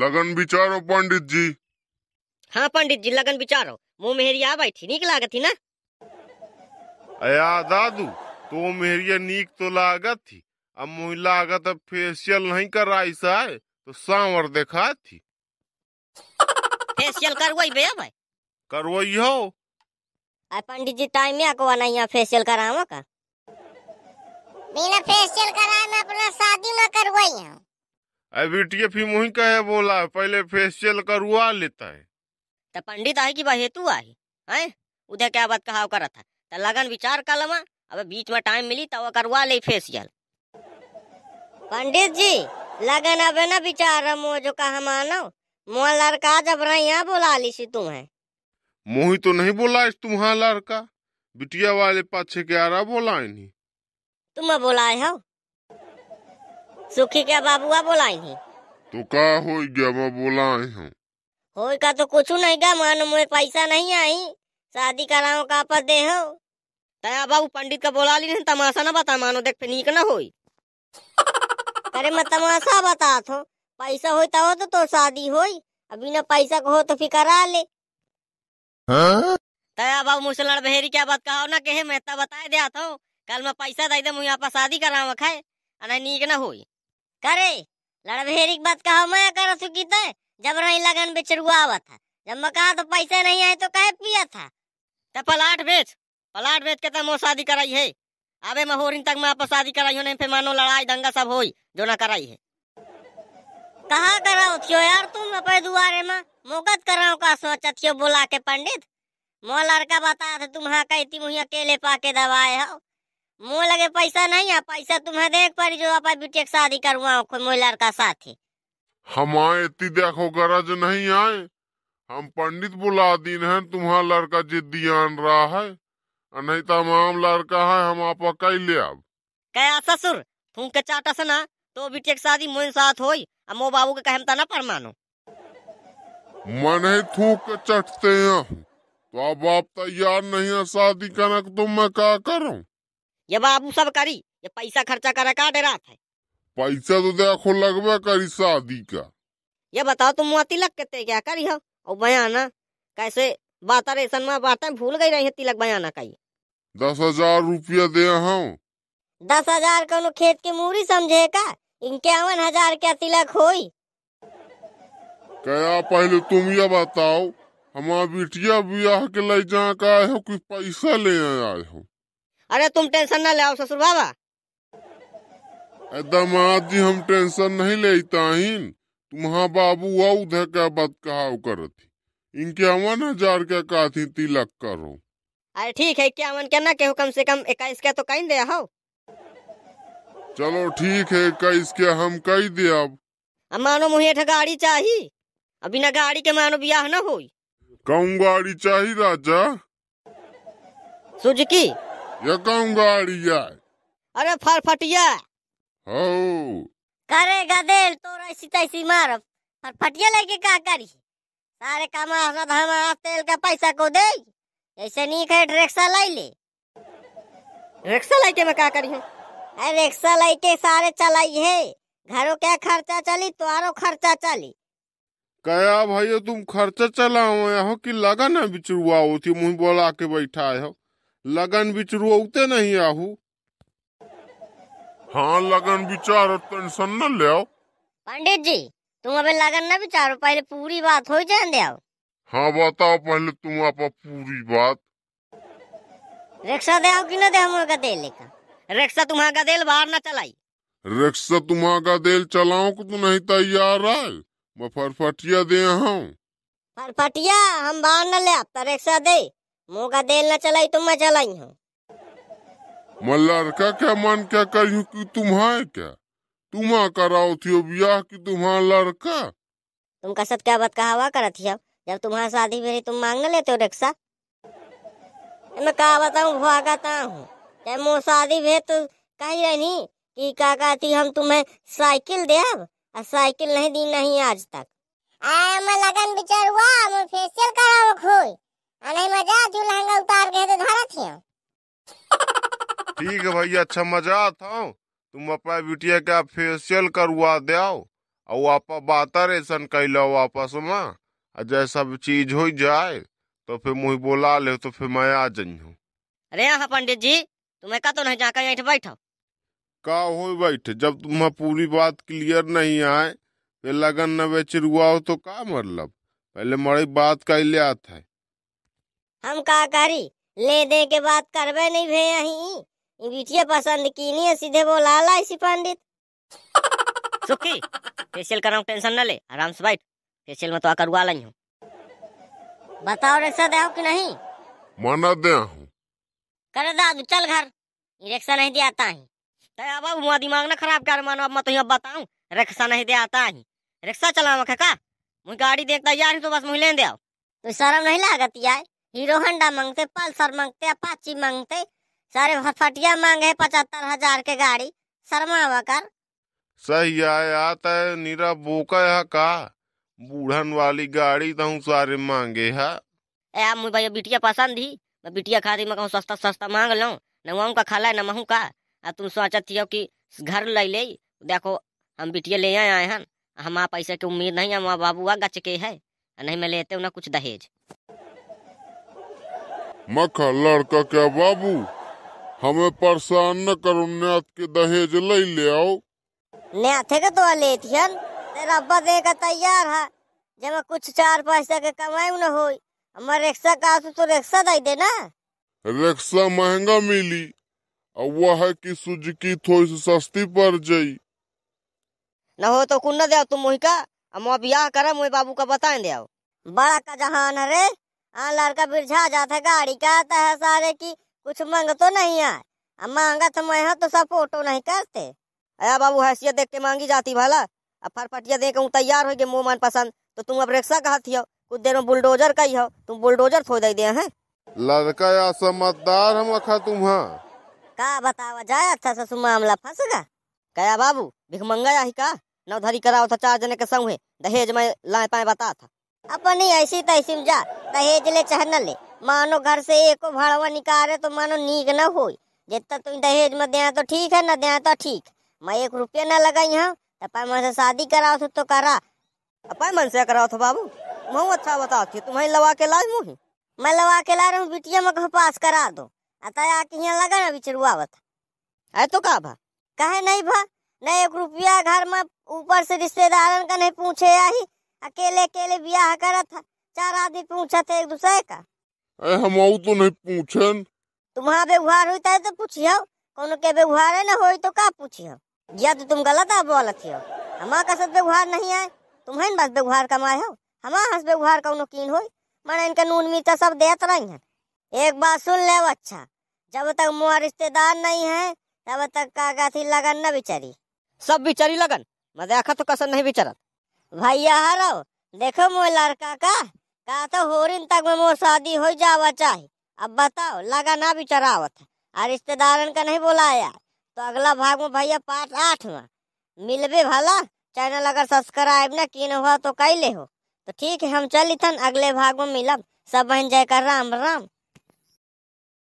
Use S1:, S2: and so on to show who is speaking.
S1: लगन विचारो पंडित जी
S2: हाँ पंडित जी लगन विचारो मुँह मेहरिया बैठी नीक लागत थी ना
S3: अया दादू तो मेहरिया नीक तो लागत थी अब मुँह लागत अब फेसियल नहीं कर रहा ऐसा है तो सांवर देखा थी
S2: फेशियल करवाई बे भाई
S3: करवाई हो
S2: आ पंडित जी टाइम में आको नहीं है फेसियल करावा का बिना फेशियल कराए मैं अपना शादी में करवाई हूँ
S3: अब बीटीएफ ही कहे बोला पहले फेसियल करवा लेता है
S2: तो पंडित आए कि हेतु आए है उधर क्या बात कहा करत था तो लगन विचार कर लमा अब बीच में टाइम मिली तो करवा ले फेसियल पंडित जी लगन अब ना विचार मो जो कहा मानो मोह लड़का जब रही यहाँ बोला ली सी तुम्हें
S3: मोही तो नहीं बोला इस तुम्हारा लड़का बिटिया वाले पाछे के आ रहा बोला नहीं
S2: तुम बोलाए हो सुखी के बाबुआ बोलाई है
S3: तो का हो
S1: गया मैं बोलाई हूँ
S2: हो का तो कुछ नहीं का मानो मुझे पैसा नहीं आई शादी कराओ का पर दे हो तया बाबू पंडित का बोला ली नहीं तमाशा ना बता मानो देख पे नीक ना होई अरे मैं तमाशा बता हूँ पैसा होता हो तो, तो शादी होई अभी ना पैसा को हो तो फिर करा ले हाँ? तया बाबू मुझसे लड़ बहेरी क्या बात कहो ना कहे मैं तो बता दिया था कल मैं पैसा दे दे मुझे आप शादी कराओ खाए अना नीक ना होई करे लड़ भेरी बात कहो मैं कर चुकी थे जब रही लगन बेचरुआ हुआ था जब मैं कहा तो पैसे नहीं आए तो कहे पिया था तो पलाट बेच पलाट बेच के तमो तो शादी कराई है अबे महोरिन तक मैं आपस शादी कराई नहीं फिर मानो लड़ाई दंगा सब होई जो ना कराई है कहा कराओ थियो यार तुम अपने दुआरे में मोकत कराओ का सोचा थियो बुला के पंडित मो लड़का बता था तुम हाँ कहती मुझे अकेले पाके दवाए हो मुँह लगे पैसा नहीं है पैसा तुम्हें देख पड़ी जो आप बेटी के शादी करवाओ कोई मोई लड़का साथ ही
S3: हम आए
S1: इतनी देखो गरज नहीं आए हम पंडित बुला दिन है तुम्हारा लड़का जिद्दी आन रहा है नहीं तमाम तो लड़का है हम आप कई ले अब
S2: क्या अच्छा ससुर तुम के चाटा सना तो बेटी के शादी मोइन साथ होई मो बाबू के कहम ना परमानो
S1: मन है थूक
S2: चटते हैं तो अब
S1: आप तैयार नहीं है शादी करना तुम तो मैं क्या करूं ये बाबू सब करी ये
S2: पैसा खर्चा करा का डरात है
S1: पैसा तो देखो लगवा करी शादी का
S2: ये बताओ तुम मोती लग के क्या करी हो और बयाना कैसे बाता रेशन में बातें भूल गई रही है तिलक बयाना का
S1: दस हजार रुपया दे हूँ
S2: दस हजार कोनो खेत की मूरी समझे का इक्यावन हजार क्या तिलक हो
S1: क्या पहले तुम ये बताओ हमारा बिटिया ब्याह के लिए जहाँ का आए हो कुछ पैसा ले आए हो
S2: अरे तुम टेंशन ना ले आओ ससुर बाबा
S1: दामाद जी हम टेंशन नहीं लेता तुम्हारा बाबू हुआ उधर क्या बात कहा कर थी इक्यावन हजार का कहा थी तिलक करो
S2: अरे ठीक है इक्यावन क्या ना के कम से कम इक्कीस का तो कहीं दे हो
S1: चलो ठीक है इक्कीस के हम कहीं दे अब
S2: मानो मुहे गाड़ी चाहिए अभी ना गाड़ी के मानो ब्याह न हो
S1: कौन गाड़ी चाहिए राजा
S2: सुजुकी ये कौन गाड़ी है अरे फरफटिया हो करे गदेल तोरा इसी तैसी मार फरफटिया लेके का करी सारे काम कमा हमारा तेल का पैसा को दे ऐसे नहीं है रिक्शा ले ले रिक्शा लेके मैं का करी हूं अरे रिक्शा लेके सारे चलाई है घरों क्या खर्चा चली तुम्हारो तो खर्चा चली
S3: क्या भाई तुम खर्चा चलाओ यहाँ की लगा ना बिचुआ होती मुंह बोला के बैठा है लगन बिच रोते नहीं आहू हाँ लगन विचार टेंशन न ले
S2: पंडित जी तुम अबे लगन न विचारो पहले पूरी बात हो जान दे
S1: हाँ बताओ पहले तुम आप पूरी बात
S2: रिक्शा दे कि न दे हम दे लेकर रिक्शा तुम्हारा देल बाहर न चलाई
S1: रिक्शा तुम्हारा देल चलाओ को तो नहीं तैयार आए मैं फरफटिया दे हूँ
S2: फरफटिया हम बाहर न ले आप तो रिक्शा दे मोगा देल न चलाई तुम मैं चलाई हूँ
S1: मैं लड़का क्या मन क्या
S2: कर यू कि तुम्हारे क्या तुम कराओ थियो ब्याह कि तुम्हारा लड़का तुम कसत क्या बात कहा हुआ करत हिया जब तुम्हारा शादी मेरी तुम मांग न लेते हो रिक्शा मैं कहा बताऊँ भागता हूँ जब मो शादी भे तो कही रहनी कि का कहती हम तुम्हें साइकिल दे और साइकिल नहीं दी नहीं आज तक आ मैं लगन बिचार हुआ मैं फेशियल कराओ खोई हाँ, नहीं मजा आती लहंगा उतार के तो धरा थी
S3: ठीक है भैया अच्छा मजा आता हूँ तुम अपना बिटिया का फेशियल करवा दियाओ और आपा बातर ऐसा लो वापस में जैसा चीज हो जाए तो फिर मुही बोला ले तो फिर मैं आ जाऊ
S2: अरे हाँ, हाँ पंडित जी तुम्हें का तो नहीं जाकर यहीं बैठो
S3: का हो बैठ जब तुम्हें पूरी बात क्लियर नहीं आए फिर लगन न बेचरुआ हो तो का मतलब पहले मरे बात का ले आता है
S2: हम का करी ले दे के बात करबे नहीं भे यही बिटिया पसंद कीनी सीधे बोला ला इसी पंडित सुखी फेशियल कराऊ टेंशन ना ले आराम से बैठ फेशियल में तो करवा लई हूं बताओ रिक्शा दे कि नहीं
S1: मना दे हूं
S2: कर दादू चल घर इंजेक्शन नहीं दिया ता ही अब मुआ दिमाग ना खराब कर मानो अब मैं तो बताऊं रिक्शा नहीं दे आता ही रिक्शा चलावा का मुझे गाड़ी देखता यार तो बस मुझे ले दे तो शर्म नहीं लागत यार हीरो हंडा मांगते पल्सर मांगते अपाची मांगते सारे फटिया मांगे पचहत्तर हजार के गाड़ी शर्मा वकर
S3: सही आए आता है नीरा बोका है का बूढ़न वाली गाड़ी तो सारे मांगे है
S2: ए मुझे भाई बिटिया पसंद ही मैं बिटिया खातिर मैं कहूँ सस्ता सस्ता मांग लो नवाऊ का खाला है न महू का अब तुम सोचती हो कि घर ले ले देखो हम बिटिया ले आए हैं हम आप पैसे की उम्मीद नहीं हम बाबू आ गच के है नहीं मैं लेते ना कुछ दहेज
S1: मखा लड़का क्या बाबू हमें परेशान न करो न्यात के
S2: दहेज ले ले आओ न्यात है तो ले थियन तेरा अब्बा देगा तैयार है जब कुछ चार पैसा के कमाई न हो हमारे रिक्शा का तो रिक्शा दे देना
S1: रिक्शा महंगा मिली अब वह है कि सुजुकी थोड़ी
S2: सी सस्ती पड़ जाई न हो तो कुन्ना दे तुम मोहिका हम अब बियाह करा मोहे बाबू का बताए दे बड़ा का जहान है रे हाँ लड़का बिरझा जाता है गाड़ी का आता तो है सारे की कुछ मंग तो नहीं आए अब मांगा तो मैं हाँ, तो सब फोटो नहीं करते अरे बाबू हैसियत देख के मांगी जाती भला अब फटफटिया देख के तैयार हो गए मोह मन पसंद तो तुम अब रिक्शा कहा थी कुछ देर में बुलडोजर का ही हो तुम बुलडोजर थो दे दिया है
S3: लड़का या समझदार हम रखा तुम हाँ।
S2: का बतावा जाए अच्छा ससु मामला फंस गया कया बाबू भिखमंगा या ही का नवधरी कराओ था तो चार जने के संग दहेज में लाए पाए बता था अपन ही ऐसी तैसी जा दहेज ले चाहे ले मानो घर से एको भाड़वा निकाले तो मानो नीक न हो जितना तुम दहेज में दे तो ठीक है न दे तो ठीक मैं एक रुपया न लगाई हाँ तो अपन मन से शादी कराओ तो करा अपन मन से कराओ तो बाबू मैं अच्छा बताओ थी तुम्हें लवा के ला मुँह मैं लवा के ला रहा हूँ बिटिया में कहा पास करा दो अतः तो आके यहाँ लगा ना बिचरुआ बता है तो कहा भा कहे नहीं भा नहीं एक रुपया घर में ऊपर से रिश्तेदार का नहीं पूछे आई अकेले अकेले ब्याह करा चार आदमी पूछा थे एक दूसरे का
S1: ए हम तो नहीं पूछे
S2: तुम्हारा व्यवहार होता है तो पूछियो कौन के व्यवहार है न हो तो का पूछियो या तो तुम गलत है बोल बोलत हो हमारा कसत व्यवहार नहीं आए तुम्हें बस व्यवहार कमाए हो हमारा हंस व्यवहार कौन कीन हो मैंने इनके नून मीठा सब देत रही है एक बात सुन ले अच्छा जब तक मुआ रिश्तेदार नहीं है तब तक का लगन न बिचारी सब बिचारी लगन मैं देखा तो कसर नहीं बिचारा भैया हर देखो मोर लड़का का कहा था होरिन तक में मोर शादी हो जावा चाहे अब बताओ लगा ना भी चढ़ावत और रिश्तेदारन का नहीं बोलाया तो अगला भाग में भैया पार्ट आठ में मिलबे भला चैनल अगर सब्सक्राइब ना किन हुआ तो कैले हो तो ठीक है हम चली थन अगले भाग में मिलब सब बहन जय कर राम राम